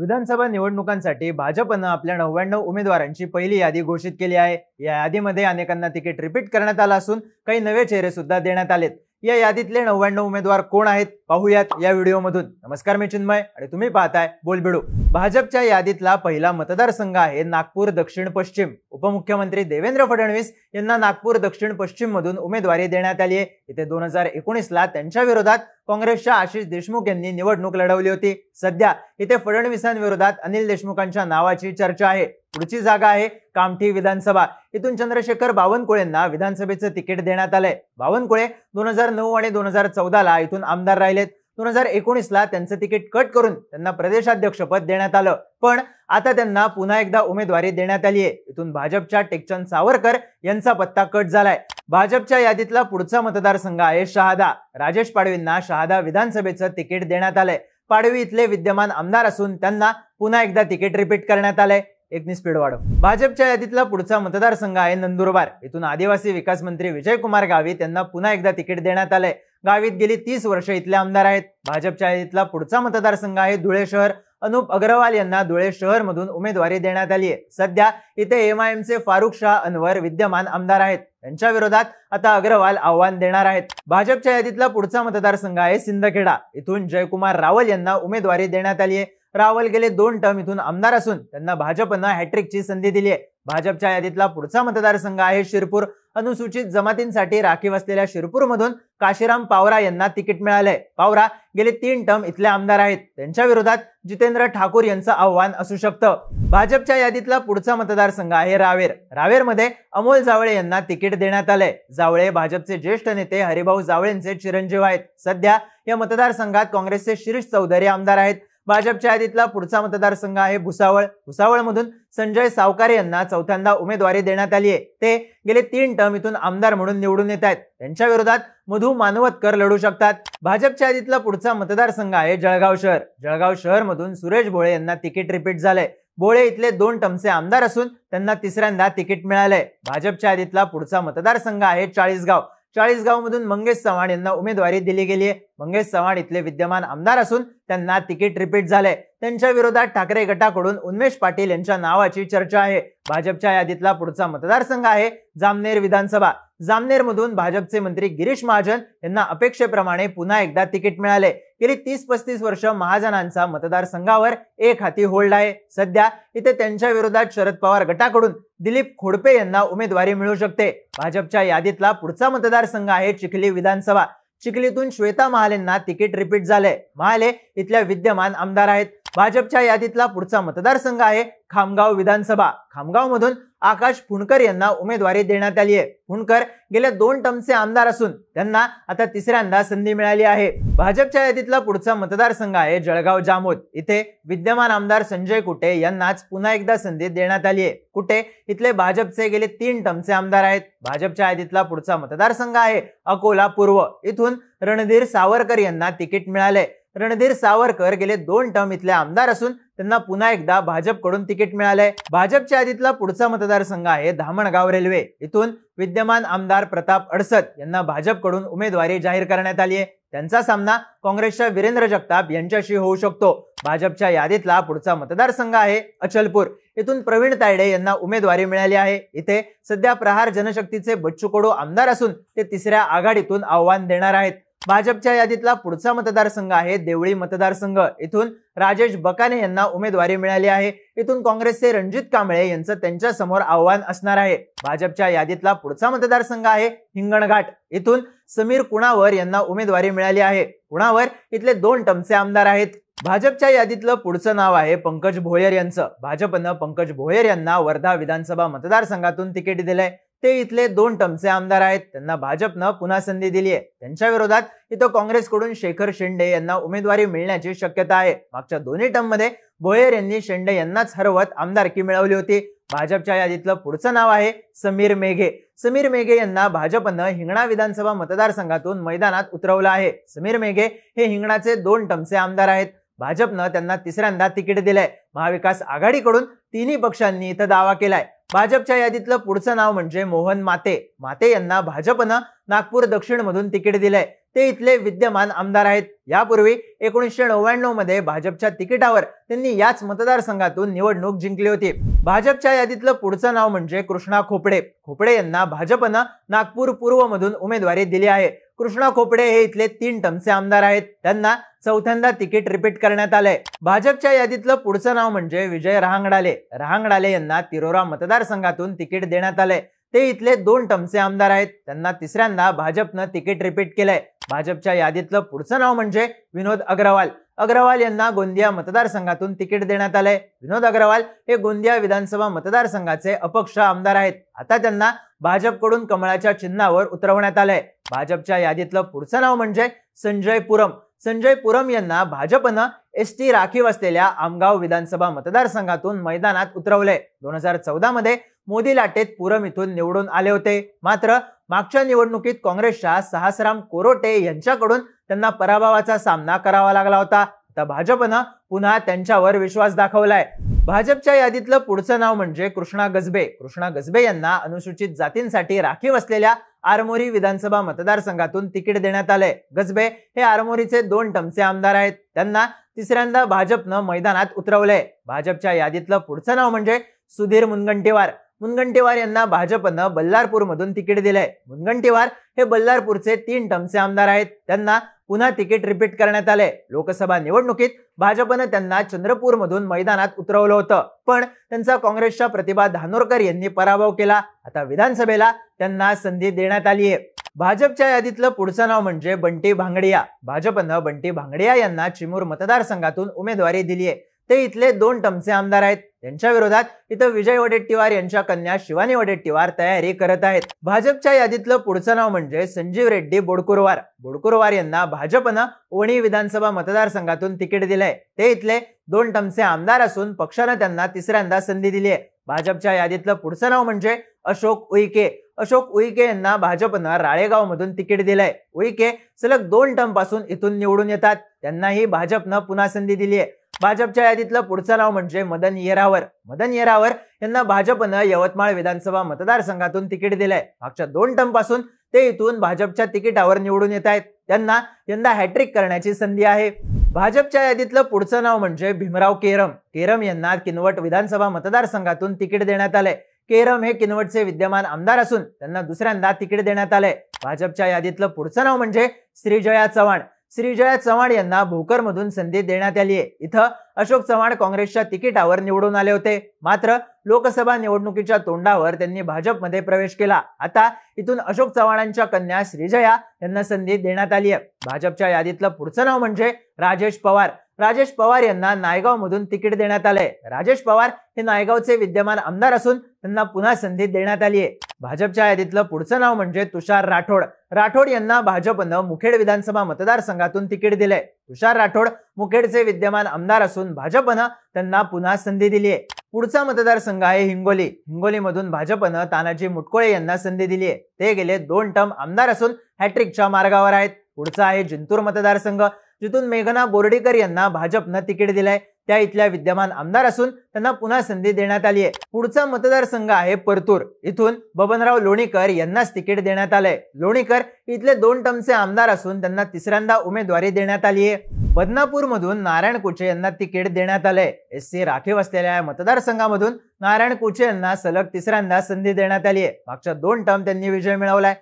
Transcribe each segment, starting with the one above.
विधानसभा निवडणुकांसाठी भाजपनं आपल्या नव्याण्णव उमेदवारांची पहिली यादी घोषित केली आहे या यादीमध्ये अनेकांना तिकीट रिपीट करण्यात आलं असून काही नवे चेहरे सुद्धा देण्यात आलेत या यादीतले नव्याण्णव उमेदवार कोण आहेत पाहूयात या व्हिडिओमधून नमस्कार मी चिन्मय आणि तुम्ही पाहताय बोलबिडू भाजपच्या यादीतला पहिला मतदारसंघ आहे नागपूर दक्षिण पश्चिम उपमुख्यमंत्री देवेंद्र फडणवीस यांना नागपूर दक्षिण पश्चिम मधून उमेदवारी देण्यात आली आहे इथे दोन हजार एकोणीसला त्यांच्या विरोधात काँग्रेसच्या आशिष देशमुख यांनी निवडणूक लढवली होती सध्या इथे फडणवीसांविरोधात अनिल देशमुखांच्या नावाची चर्चा आहे पुढची जागा आहे कामठी विधानसभा इथून चंद्रशेखर बावनकुळेंना विधानसभेचं तिकीट देण्यात आलंय बावनकुळे दोन हजार नऊ आणि दोन हजार चौदाला इथून आमदार राहिलेत दोन हजार एकोणीसला त्यांचं तिकीट कट करून त्यांना प्रदेशाध्यक्षपद देण्यात आलं पण आता त्यांना पुन्हा एकदा उमेदवारी देण्यात आली आहे इथून भाजपच्या टेकचंद सावरकर यांचा पत्ता कट झालाय भाजपच्या यादीतला पुढचा मतदारसंघ आहे शहादा राजेश पाडवींना शहादा विधानसभेचं तिकीट देण्यात आलंय पाडवी इथले विद्यमान आमदार असून त्यांना पुन्हा एकदा तिकीट रिपीट करण्यात आलंय एकनी स्पीड वाढव भाजपच्या यादीतला पुढचा मतदारसंघ आहे नंदुरबार इथून आदिवासी विकास मंत्री विजयकुमार गावित यांना पुन्हा एकदा तिकीट देण्यात आलंय गावित गेली तीस वर्ष इथले आमदार आहेत भाजपच्या यादीतला पुढचा मतदारसंघ आहे धुळे शहर अनुप अग्रवाल यांना धुळे शहरमधून उमेदवारी देण्यात आली आहे सध्या इथे एमआयएमचे फारुख शाह अनवर विद्यमान आमदार आहेत त्यांच्या विरोधात आता अग्रवाल आव्हान देणार आहेत भाजपच्या यादीतला पुढचा मतदारसंघ आहे सिंदखेडा इथून जयकुमार रावल यांना उमेदवारी देण्यात आली आहे रावल गेले दोन टर्म इथून आमदार असून त्यांना भाजपनं हॅट्रिकची संधी दिली आहे भाजपच्या यादीतला पुढचा मतदारसंघ आहे शिरपूर अनुसूचित जमातींसाठी राखीव असलेल्या शिरपूरमधून काशीराम पावरा यांना तिकीट मिळालंय पावरा गेले तीन टर्म इथले आमदार आहेत त्यांच्या विरोधात जितेंद्र ठाकूर यांचं आव्हान असू शकतं भाजपच्या यादीतला पुढचा मतदारसंघ आहे रावेर रावेरमध्ये अमोल जावळे यांना तिकीट देण्यात आलंय जावळे भाजपचे ज्येष्ठ नेते हरिभाऊ जावळेंचे चिरंजीव आहेत सध्या या मतदारसंघात काँग्रेसचे शिरीष चौधरी आमदार आहेत भाजपच्या यादीतला पुढचा मतदारसंघ आहे भुसावळ भुसावळमधून संजय सावकारे यांना चौथ्यांदा उमेदवारी देण्यात आली आहे ते गेले तीन टर्म इथून आमदार म्हणून निवडून येत आहेत त्यांच्या विरोधात मधु मानवतकर लढू शकतात भाजपच्या यादीतला पुढचा मतदारसंघ आहे जळगाव शहर जळगाव शहरमधून सुरेश भोळे यांना तिकीट रिपीट झालंय बोळे इथले दोन टमचे आमदार असून त्यांना तिसऱ्यांदा तिकीट मिळालंय भाजपच्या यादीतला पुढचा मतदारसंघ आहे चाळीसगाव चाळीसगावमधून मंगेश चव्हाण यांना उमेदवारी दिली गेली आहे मंगेश चव्हाण इथले विद्यमान आमदार असून त्यांना तिकीट रिपीट झाले त्यांच्या विरोधात ठाकरे गटाकडून उन्मेष पाटील यांच्या नावाची चर्चा आहे भाजपच्या यादीतला पुढचा मतदारसंघ आहे जामनेर विधानसभा जामनेरमधून भाजपचे मंत्री गिरीश महाजन यांना अपेक्षेप्रमाणे पुन्हा एकदा तिकीट मिळाले गेली तीस पस्तीस वर्ष महाजनांचा मतदारसंघावर एक हाती होल्ड आहे सध्या इथे त्यांच्या विरोधात शरद पवार गटाकडून दिलीप खोडपे यांना उमेदवारी मिळू शकते भाजपच्या यादीतला पुढचा मतदारसंघ आहे चिखली विधानसभा चिखलीतून श्वेता महालेंना तिकीट रिपीट झालंय महाले इथल्या विद्यमान आमदार आहेत भाजपच्या यादीतला पुढचा मतदारसंघ आहे खामगाव विधानसभा खामगावमधून आकाश फुणकर यांना उमेदवारी देण्यात आली आहे फुणकर गेल्या दोन टमचे आमदार असून त्यांना आता तिसऱ्यांदा संधी मिळाली आहे भाजपच्या यादीतला पुढचा मतदारसंघ आहे जळगाव जामोद इथे विद्यमान आमदार संजय कुटे यांनाच पुन्हा एकदा संधी देण्यात आली आहे कुटे इथले भाजपचे गेले तीन टमचे आमदार आहेत भाजपच्या यादीतला पुढचा मतदारसंघ आहे अकोला पूर्व इथून रणधीर सावरकर यांना तिकीट मिळाले रणधीर सावरकर गेले दोन टर्म इथले आमदार असून त्यांना पुन्हा एकदा भाजपकडून तिकीट मिळालंय भाजपच्या आधीतला पुढचा मतदारसंघ आहे धामणगाव रेल्वे इथून विद्यमान आमदार प्रताप अडसत यांना भाजपकडून उमेदवारी जाहीर करण्यात आली आहे त्यांचा सामना काँग्रेसच्या वीरेंद्र जगताप यांच्याशी होऊ शकतो भाजपच्या यादीतला पुढचा मतदारसंघ आहे अचलपूर इथून प्रवीण तायडे यांना उमेदवारी मिळाली आहे इथे सध्या प्रहार जनशक्तीचे बच्चू कडू आमदार असून ते तिसऱ्या आघाडीतून आव्हान देणार आहेत भाजपच्या यादीतला पुढचा मतदारसंघ आहे देवळी मतदारसंघ इथून राजेश बकाने यांना उमेदवारी मिळाली आहे इथून काँग्रेसचे रणजित कांबळे यांचं त्यांच्या समोर आव्हान असणार आहे भाजपच्या यादीतला पुढचा मतदारसंघ आहे हिंगणघाट इथून समीर कुणावर यांना उमेदवारी मिळाली आहे कुणावर इथले दोन टमचे आमदार आहेत भाजपच्या यादीतलं पुढचं नाव आहे पंकज भोयर यांचं भाजपनं पंकज भोयर यांना वर्धा विधानसभा मतदारसंघातून तिकीट दिलंय ते इथले दोन टमचे आमदार आहेत त्यांना भाजपनं पुन्हा संधी दिली आहे त्यांच्या विरोधात इथं काँग्रेसकडून शेखर शेंडे यांना उमेदवारी मिळण्याची शक्यता आहे मागच्या दोन्ही टर्ममध्ये भोयर यांनी शेंडे यांनाच हरवत आमदारकी मिळवली होती भाजपच्या यादीतलं पुढचं नाव आहे समीर मेघे समीर मेघे यांना भाजपनं हिंगणा विधानसभा मतदारसंघातून मैदानात उतरवलं आहे समीर मेघे हे हिंगणाचे दोन टमचे आमदार आहेत भाजपनं त्यांना तिसऱ्यांदा तिकीट दिलंय महाविकास आघाडीकडून तिन्ही पक्षांनी इथं दावा केलाय भाजपच्या यादीतलं पुढचं नाव म्हणजे मोहन माते माते यांना भाजपनं नागपूर दक्षिण मधून तिकीट दिलंय ते इथले विद्यमान आमदार आहेत यापूर्वी एकोणीसशे नव्याण्णव मध्ये भाजपच्या तिकिटावर त्यांनी याच मतदारसंघातून निवडणूक जिंकली होती भाजपच्या यादीतलं पुढचं नाव म्हणजे कृष्णा खोपडे खोपडे यांना भाजपनं नागपूर पूर्व मधून उमेदवारी दिली आहे कृष्णा खोपडे हे इथले तीन टमचे आमदार आहेत त्यांना चौथ्यांदा तिकीट रिपीट करण्यात आलंय भाजपच्या यादीतलं पुढचं नाव म्हणजे विजय रहांगडाले रहांगडाले यांना तिरोरा मतदारसंघातून तिकीट देण्यात आलंय ते इथले दोन टमसे आमदार आहेत त्यांना तिसऱ्यांदा भाजपनं तिकीट रिपीट केलंय भाजपच्या यादीतलं पुढचं नाव म्हणजे विनोद अग्रवाल अग्रवाल यांना गोंदिया मतदारसंघातून तिकीट देण्यात आलंय विनोद अग्रवाल हे गोंदिया विधानसभा मतदारसंघाचे अपक्ष आमदार आहेत आता त्यांना भाजपकडून कमळाच्या चिन्हावर उतरवण्यात आलंय भाजपच्या यादीतलं पुढचं नाव म्हणजे संजय पुरम संजय पुरम यांना भाजपनं एस टी राखीव असलेल्या आमगाव विधानसभा मतदारसंघातून मैदानात उतरवलंय दोन हजार चौदा मध्ये मोदी लाटेत पुरम इथून निवडून आले होते मात्र मागच्या निवडणुकीत काँग्रेसच्या सहासराम कोरोटे यांच्याकडून त्यांना पराभवाचा सामना करावा लागला होता आता भाजपनं पुन्हा त्यांच्यावर विश्वास दाखवलाय भाजपच्या यादीतलं पुढचं नाव म्हणजे कृष्णा गजबे कृष्णा गजबे यांना अनुसूचित जातींसाठी राखीव असलेल्या आरमोरी विधानसभा मतदारसंघातून तिकीट देण्यात आले गजबे हे आरमोरीचे दोन टमचे आमदार आहेत त्यांना तिसऱ्यांदा भाजपनं मैदानात उतरवलंय भाजपच्या यादीतलं पुढचं नाव म्हणजे सुधीर मुनगंटीवार मुनगंटीवार यांना भाजपनं बल्लारपूरमधून तिकीट दिलंय मुनगंटीवार हे बल्लारपूरचे तीन टमचे आमदार आहेत त्यांना पुन्हा तिकीट रिपीट करण्यात आले लोकसभा निवडणुकीत भाजपनं त्यांना चंद्रपूरमधून मैदानात उतरवलं होतं पण त्यांचा काँग्रेसच्या प्रतिभा धानोरकर यांनी पराभव केला आता विधानसभेला त्यांना संधी देण्यात आली आहे भाजपच्या यादीतलं पुढचं नाव म्हणजे बंटी भांगडिया भाजपनं बंटी भांगडिया यांना चिमूर मतदारसंघातून उमेदवारी दिली आहे ते इथले दोन टमचे आमदार आहेत त्यांच्या विरोधात इथं विजय वडेट्टीवार यांच्या कन्या शिवानी वडेट्टीवार तयारी करत आहेत भाजपच्या यादीतलं पुढचं नाव म्हणजे संजीव रेड्डी बोडकुरवार बोडकुरवार यांना भाजपनं वणी विधानसभा मतदारसंघातून तिकीट दिलंय ते इथले दोन टमचे आमदार असून पक्षानं त्यांना तिसऱ्यांदा संधी दिली आहे भाजपच्या यादीतलं पुढचं नाव म्हणजे अशोक उईके अशोक उईके यांना भाजपनं राळेगावमधून तिकीट दिलंय उईके सलग दोन टम पासून इथून निवडून येतात त्यांनाही भाजपनं पुन्हा संधी दिली आहे भाजपच्या यादीतलं पुढचं नाव म्हणजे मदन येरावर मदन येरावर यांना भाजपनं यवतमाळ विधानसभा मतदारसंघातून तिकीट दिलंय मागच्या दोन टर्मपासून ते इथून भाजपच्या तिकीटावर निवडून येत आहेत त्यांना यंदा हॅट्रिक करण्याची संधी आहे भाजपच्या यादीतलं पुढचं नाव म्हणजे भीमराव केरम केरम यांना किनवट विधानसभा मतदारसंघातून तिकीट देण्यात आलंय केरम हे किनवटचे विद्यमान आमदार असून त्यांना दुसऱ्यांदा तिकीट देण्यात आलंय भाजपच्या यादीतलं पुढचं नाव म्हणजे श्रीजया चव्हाण श्रीजया चव्हाण यांना भोकरमधून संधी देण्यात आली आहे इथं अशोक चव्हाण काँग्रेसच्या तिकिटावर निवडून आले होते मात्र लोकसभा निवडणुकीच्या तोंडावर त्यांनी भाजपमध्ये प्रवेश केला आता इथून अशोक चव्हाणांच्या कन्या श्रीजया यांना संधी देण्यात आली आहे भाजपच्या यादीतलं पुढचं नाव म्हणजे राजेश पवार राजेश पवार यांना नायगावमधून तिकीट देण्यात आलंय राजेश पवार हे नायगावचे विद्यमान आमदार असून त्यांना पुन्हा संधी देण्यात आली आहे भाजपच्या यादीतलं पुढचं नाव म्हणजे तुषार राठोड राठोड यांना भाजपनं मुखेड विधानसभा मतदारसंघातून तिकीट दिलंय तुषार राठोड मुखेडचे विद्यमान आमदार असून भाजपनं त्यांना पुन्हा संधी दिली आहे पुढचा मतदारसंघ आहे हिंगोली हिंगोलीमधून भाजपनं तानाजी मुटकोळे यांना संधी दिली आहे ते गेले दोन टर्म आमदार असून हॅट्रिकच्या मार्गावर आहेत पुढचा आहे जिंतूर मतदारसंघ जिथून मेघना बोर्डीकर यांना भाजपनं तिकीट दिलंय त्या इथल्या विद्यमान आमदार असून त्यांना पुन्हा संधी देण्यात आली आहे पुढचा मतदारसंघ आहे परतूर इथून बबनराव लोणीकर यांनाच तिकीट देण्यात आलंय लोणीकर इथले दोन टर्मचे आमदार असून त्यांना तिसऱ्यांदा उमेदवारी देण्यात आली आहे मधून नारायण कुचे यांना तिकीट देण्यात आलंय एस सी राखीव असलेल्या या मतदारसंघामधून नारायण कुचे यांना सलग तिसऱ्यांदा संधी देण्यात आली आहे मागच्या दोन टर्म त्यांनी विजय मिळवलाय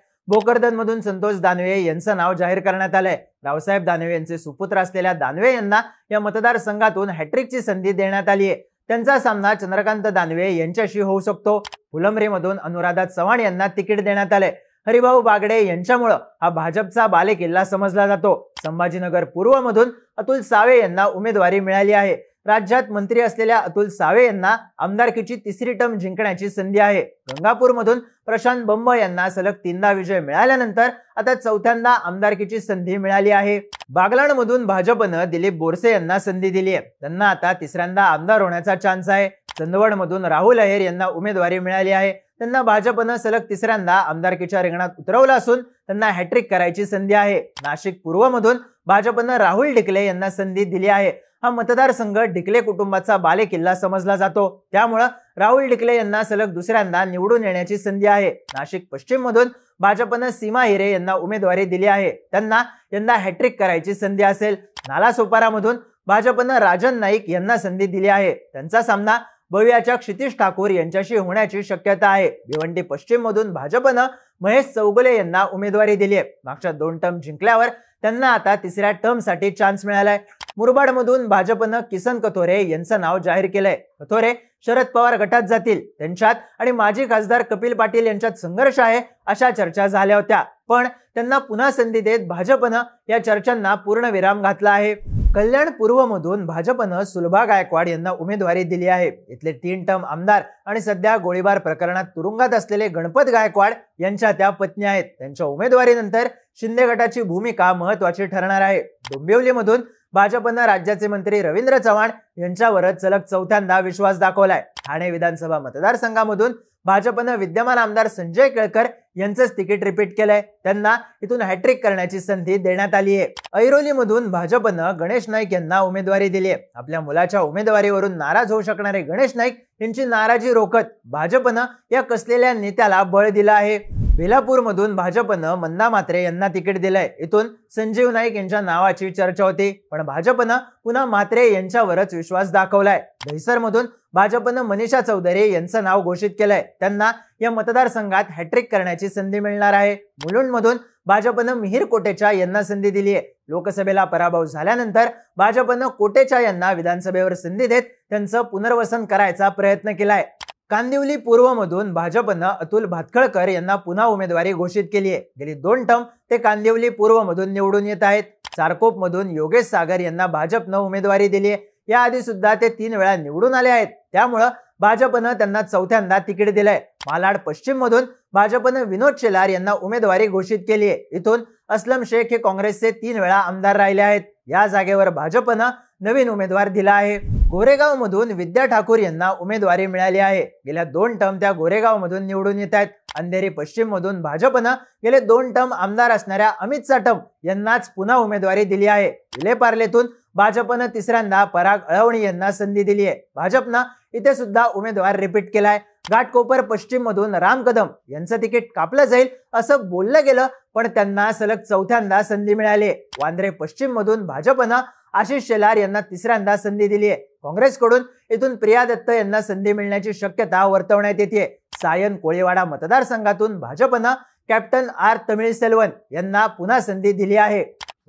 मधून संतोष दानवे यांचं नाव जाहीर करण्यात आलंय रावसाहेब दानवे यांचे सुपुत्र असलेल्या दानवे यांना या मतदारसंघातून हॅट्रिकची संधी देण्यात आली आहे त्यांचा सामना चंद्रकांत दानवे यांच्याशी होऊ शकतो फुलंब्रीमधून अनुराधा चव्हाण यांना तिकीट देण्यात आले हरिभाऊ बागडे यांच्यामुळं हा भाजपचा बालेकिल्ला समजला जातो संभाजीनगर पूर्वमधून अतुल सावे यांना उमेदवारी मिळाली आहे राज्यात मंत्री असलेल्या अतुल सावे यांना आमदारकीची तिसरी टर्म जिंकण्याची संधी आहे गंगापूरमधून प्रशांत बंब यांना सलग तीनदा विजय मिळाल्यानंतर आता चौथ्यांदा आमदारकीची संधी मिळाली आहे बागलाणमधून भाजपनं दिलीप बोरसे यांना संधी दिली आहे त्यांना आता तिसऱ्यांदा आमदार होण्याचा चान्स आहे चंदवडमधून राहुल अहेर यांना उमेदवारी मिळाली आहे त्यांना भाजपनं सलग तिसऱ्यांदा आमदारकीच्या रिंगणात उतरवलं असून त्यांना हॅट्रिक करायची संधी आहे नाशिक पूर्वमधून भाजपनं राहुल ढिकले यांना संधी दिली आहे हा मतदारसंघ ढिकले कुटुंबाचा बालेकिल्ला समजला जातो त्यामुळं राहुल ढिकले यांना सलग दुसऱ्यांदा निवडून येण्याची संधी आहे नाशिक पश्चिम मधून भाजपनं सीमा हिरे यांना उमेदवारी दिली आहे त्यांना यंदा हॅट्रिक करायची संधी असेल नालासोपारामधून भाजपनं राजन नाईक यांना संधी दिली आहे त्यांचा सामना भव्याच्या क्षितिश ठाकूर यांच्याशी होण्याची शक्यता आहे भिवंडी पश्चिम मधून भाजपनं महेश चौगुले यांना उमेदवारी दिली आहे मागच्या दोन टर्म जिंकल्यावर त्यांना आता तिसऱ्या टर्मसाठी चान्स मिळालाय मुरबाडमधून भाजपनं किसन कथोरे यांचं नाव जाहीर केलंय कथोरे शरद पवार गटात जातील त्यांच्यात आणि माजी खासदार कपिल पाटील यांच्यात संघर्ष आहे अशा चर्चा झाल्या होत्या पण त्यांना पुन्हा संधी देत भाजपनं या चर्चांना पूर्ण विराम घातला आहे कल्याण पूर्वमधून भाजपनं सुलभा गायकवाड यांना उमेदवारी दिली आहे इथले तीन टर्म आमदार आणि सध्या गोळीबार प्रकरणात तुरुंगात असलेले गणपत गायकवाड यांच्या त्या पत्नी आहेत त्यांच्या उमेदवारीनंतर शिंदे गटाची भूमिका महत्वाची ठरणार आहे डोंबिवलीमधून भाजपनं राज्याचे मंत्री रवींद्र चव्हाण यांच्यावरच सलग चौथ्यांदा विश्वास दाखवलाय ठाणे विधानसभा मतदारसंघामधून भाजपनं विद्यमान आमदार संजय केळकर यांचंच तिकीट रिपीट केलंय त्यांना इथून हॅट्रिक करण्याची संधी देण्यात आली आहे ऐरोलीमधून भाजपनं गणेश नाईक यांना उमेदवारी दिली आहे आपल्या मुलाच्या उमेदवारीवरून नाराज होऊ शकणारे गणेश नाईक यांची नाराजी रोखत भाजपनं या कसलेल्या नेत्याला बळ दिलं आहे बेलापूरमधून भाजपनं मन्ना मात्रे यांना तिकीट दिलंय इथून संजीव नाईक यांच्या नावाची चर्चा होती पण भाजपनं पुन्हा मात्रे यांच्यावरच विश्वास दाखवलाय दहिसरमधून भाजपनं मनीषा चौधरी यांचं नाव घोषित केलंय त्यांना या मतदारसंघात हॅट्रिक करण्याची संधी मिळणार आहे मुलुंडमधून भाजपनं मिहीर कोटेचा यांना संधी दिली आहे लोकसभेला पराभव झाल्यानंतर भाजपनं कोटेचा यांना विधानसभेवर संधी देत त्यांचं पुनर्वसन करायचा प्रयत्न केलाय कांदिवली पूर्वमधून भाजपनं अतुल भातखळकर यांना पुन्हा उमेदवारी घोषित केली आहे गेली दोन टर्म ते कांदिवली पूर्वमधून निवडून येत आहेत चारकोपमधून योगेश सागर यांना भाजपनं उमेदवारी दिली आहे याआधी सुद्धा ते तीन वेळा निवडून आले आहेत त्यामुळं भाजपनं त्यांना चौथ्यांदा तिकीट दिलंय मालाड पश्चिम मधून भाजपनं विनोद शेलार यांना उमेदवारी घोषित केली आहे इथून असलम शेख हे काँग्रेसचे तीन वेळा आमदार राहिले आहेत या जागेवर भाजपनं नवीन उमेदवार दिला आहे गोरेगावमधून विद्या ठाकूर यांना उमेदवारी मिळाली आहे गेल्या दोन टर्म त्या गोरेगावमधून निवडून येत आहेत अंधेरी पश्चिममधून भाजपनं गेले दोन टर्म आमदार असणाऱ्या अमित साटम यांनाच पुन्हा उमेदवारी दिली आहे पार्लेतून भाजपनं तिसऱ्यांदा पराग अळवणी यांना संधी दिली आहे भाजपनं इथे सुद्धा उमेदवार रिपीट केलाय घाटकोपर पश्चिम मधून राम कदम यांचं तिकीट कापलं जाईल असं बोललं गेलं पण त्यांना सलग चौथ्यांदा संधी मिळाली वांद्रे पश्चिम मधून भाजपनं आशिष शेलार यांना तिसऱ्यांदा संधी दिली आहे काँग्रेसकडून इथून प्रिया दत्त यांना संधी मिळण्याची शक्यता वर्तवण्यात येते सायन कोळेवाडा मतदारसंघातून भाजपनं कॅप्टन आर तमिळसेल्वन यांना पुन्हा संधी दिली आहे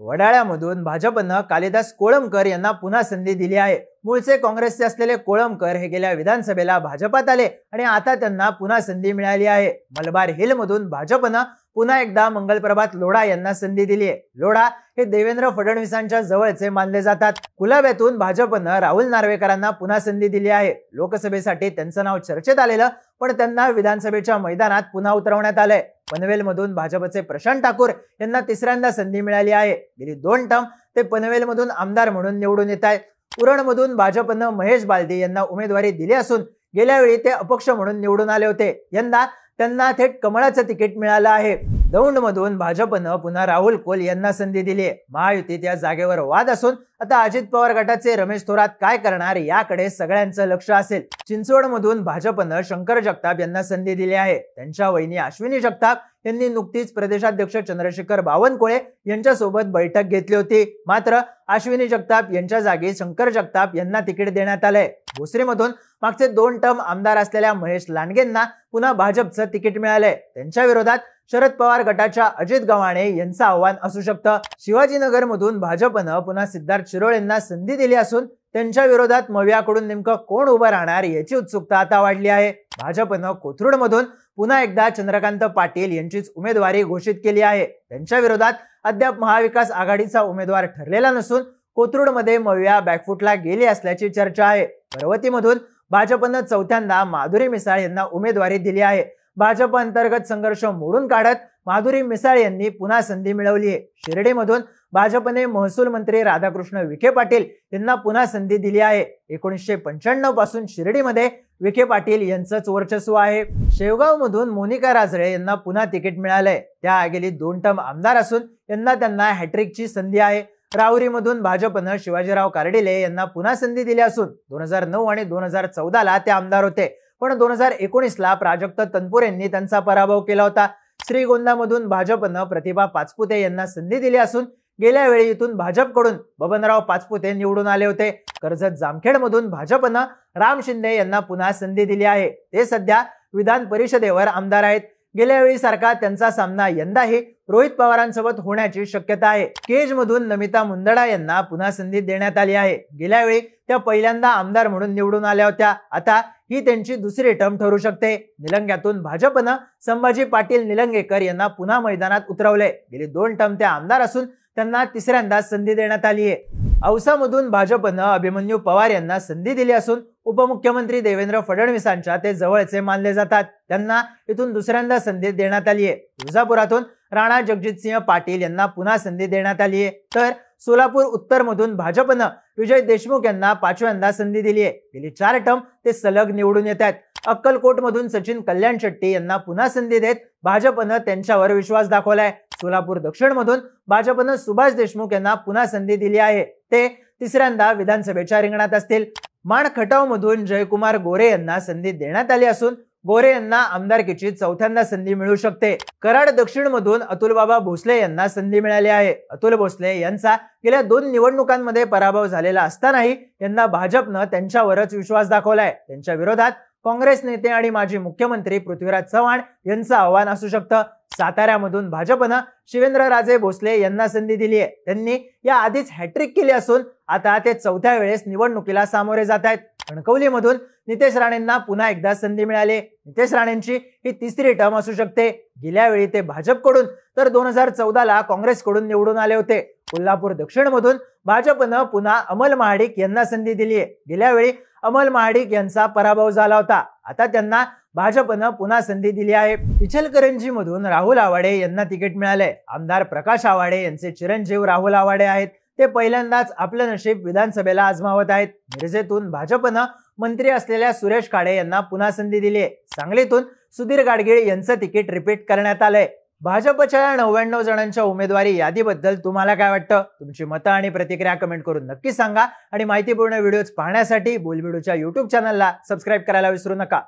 वडाळ्यामधून भाजपनं कालिदास कोळंबकर यांना पुन्हा संधी दिली आहे मूळचे काँग्रेसचे असलेले कोळंबकर हे गेल्या विधानसभेला भाजपात आले आणि आता त्यांना पुन्हा संधी मिळाली आहे मलबार हिलमधून भाजपनं पुन्हा एकदा मंगलप्रभात लोढा यांना संधी दिली आहे लोढा हे देवेंद्र फडणवीसांच्या जवळचे मानले जातात कुलाब्यातून भाजपनं राहुल नार्वेकरांना पुन्हा संधी दिली आहे लोकसभेसाठी त्यांचं नाव चर्चेत आलेलं पण त्यांना विधानसभेच्या मैदानात पुन्हा उतरवण्यात आलंय पनवेलमधून भाजपचे प्रशांत ठाकूर यांना तिसऱ्यांदा संधी मिळाली आहे गेली दोन टर्म ते पनवेलमधून आमदार म्हणून निवडून येत आहेत उरणमधून भाजपनं महेश बालदे यांना उमेदवारी दिली असून गेल्या वेळी ते अपक्ष म्हणून निवडून आले होते यंदा त्यांना थेट कमळाचं तिकीट मिळालं आहे दौंडमधून भाजपनं पुन्हा राहुल कोल यांना संधी दिली महायुतीत या जागेवर वाद असून आता अजित पवार गटाचे रमेश थोरात काय करणार याकडे सगळ्यांचं लक्ष असेल चिंचवडमधून भाजपनं शंकर जगताप यांना संधी दिली आहे त्यांच्या वहिनी अश्विनी जगताप यांनी नुकतीच प्रदेशाध्यक्ष चंद्रशेखर बावनकुळे यांच्यासोबत बैठक घेतली होती मात्र अश्विनी जगताप यांच्या जागी शंकर जगताप यांना तिकीट देण्यात आलंय भोसरीमधून मागचे दोन टर्म आमदार असलेल्या महेश लांडगेंना पुन्हा भाजपचं तिकीट मिळालंय त्यांच्या विरोधात शरद पवार गटाच्या अजित गव्हाणे यांचं आव्हान असू शकतं शिवाजीनगरमधून भाजपनं पुन्हा सिद्धार्थ यांना संधी दिली असून त्यांच्या विरोधात मव्याकडून नेमकं कोण उभं राहणार याची उत्सुकता आता वाढली आहे भाजपनं कोथरूडमधून पुन्हा एकदा चंद्रकांत पाटील यांचीच उमेदवारी घोषित केली आहे त्यांच्या विरोधात अद्याप महाविकास आघाडीचा उमेदवार ठरलेला नसून कोथरूडमध्ये मविया बॅकफुटला गेली असल्याची चर्चा आहे पर्वतीमधून भाजपनं चौथ्यांदा माधुरी मिसाळ यांना उमेदवारी दिली आहे भाजप अंतर्गत संघर्ष मोडून काढत माधुरी मिसाळ यांनी पुन्हा संधी मिळवली आहे शिर्डीमधून भाजपने महसूल मंत्री राधाकृष्ण विखे पाटील यांना पुन्हा संधी दिली आहे एकोणीसशे पंच्याण्णव पासून शिर्डीमध्ये विखे पाटील यांचंच वर्चस्व आहे शेवगाव मधून मोनिका राजळे यांना पुन्हा तिकीट मिळालंय त्या गेली दोन टर्म आमदार असून यांना त्यांना हॅट्रिकची संधी आहे राहुरीमधून भाजपनं शिवाजीराव कार्डिले यांना पुन्हा संधी दिली असून दोन हजार नऊ आणि दोन हजार चौदाला ते आमदार होते पण दोन हजार एकोणीसला प्राजक्त यांनी त्यांचा पराभव केला होता श्रीगोंदामधून भाजपनं प्रतिभा पाचपुते यांना संधी दिली असून गेल्या वेळी इथून भाजपकडून बबनराव पाचपुते निवडून आले होते कर्जत जामखेडमधून भाजपनं राम शिंदे यांना पुन्हा संधी दिली आहे ते सध्या विधान परिषदेवर आमदार आहेत गेल्या वेळी सारखा त्यांचा सामना यंदाही रोहित पवारांसोबत होण्याची शक्यता आहे केज मधून नमिता मुंदडा यांना पुन्हा संधी देण्यात आली आहे गेल्या वेळी त्या पहिल्यांदा आमदार म्हणून निवडून आल्या होत्या आता ही त्यांची दुसरी टर्म ठरू शकते निलंग्यातून भाजपनं संभाजी पाटील निलंगेकर यांना पुन्हा मैदानात उतरवले गेली दोन टर्म त्या आमदार असून त्यांना तिसऱ्यांदा संधी देण्यात आली आहे औसामधून भाजपनं अभिमन्यू पवार यांना संधी दिली असून उपमुख्यमंत्री देवेंद्र फडणवीसांच्या ते जवळचे मानले जातात त्यांना इथून दुसऱ्यांदा संधी देण्यात आली आहे तुळजापुरातून राणा जगजितसिंह पाटील यांना पुन्हा संधी देण्यात आली आहे तर सोलापूर उत्तरमधून भाजपनं विजय देशमुख यांना पाचव्यांदा संधी दिली आहे गेली चार टर्म ते सलग निवडून येत आहेत अक्कलकोटमधून सचिन कल्याण शेट्टी यांना पुन्हा संधी देत भाजपनं त्यांच्यावर विश्वास दाखवलाय सोलापूर दक्षिणमधून भाजपनं सुभाष देशमुख यांना पुन्हा संधी दिली आहे ते तिसऱ्यांदा विधानसभेच्या रिंगणात असतील माण मधून जयकुमार गोरे यांना संधी देण्यात आली असून गोरे यांना आमदारकीची चौथ्यांदा संधी मिळू शकते कराड दक्षिण अतुल अतुलबाबा भोसले यांना संधी मिळाली आहे अतुल भोसले यांचा गेल्या दोन निवडणुकांमध्ये पराभव झालेला असतानाही यांना भाजपनं त्यांच्यावरच विश्वास दाखवलाय त्यांच्या विरोधात काँग्रेस नेते आणि माजी मुख्यमंत्री पृथ्वीराज चव्हाण यांचं आव्हान असू शकतं साताऱ्यामधून भाजपनं शिवेंद्रराजे भोसले यांना संधी दिली आहे त्यांनी या आधीच हॅट्रिक केली असून आता ते चौथ्या वेळेस निवडणुकीला सामोरे जात आहेत कणकवलीमधून नितेश राणेंना पुन्हा एकदा संधी मिळाली नितेश राणेंची ही तिसरी टर्म असू शकते गेल्या वेळी ते भाजपकडून तर दोन हजार चौदाला काँग्रेसकडून निवडून आले होते कोल्हापूर दक्षिणमधून भाजपनं पुन्हा अमल महाडिक यांना संधी दिली आहे गेल्यावेळी अमल महाडिक यांचा पराभव झाला होता आता त्यांना भाजपनं पुन्हा संधी दिली आहे इचलकरंजीमधून राहुल आवाडे यांना तिकीट मिळालंय आमदार प्रकाश आवाडे यांचे चिरंजीव राहुल आवाडे आहेत ते पहिल्यांदाच आपलं नशीब विधानसभेला आजमावत आहेत मिरजेतून भाजपनं मंत्री असलेल्या सुरेश काडे यांना पुन्हा संधी दिली आहे सांगलीतून सुधीर गाडगीळ यांचं तिकीट रिपीट करण्यात आलंय भाजपच्या या नव्याण्णव जणांच्या उमेदवारी यादीबद्दल तुम्हाला काय वाटतं तुमची मतं आणि प्रतिक्रिया कमेंट करून नक्की सांगा आणि माहितीपूर्ण व्हिडिओज पाहण्यासाठी बोलबिडूच्या युट्यूब चॅनलला सबस्क्राईब करायला विसरू नका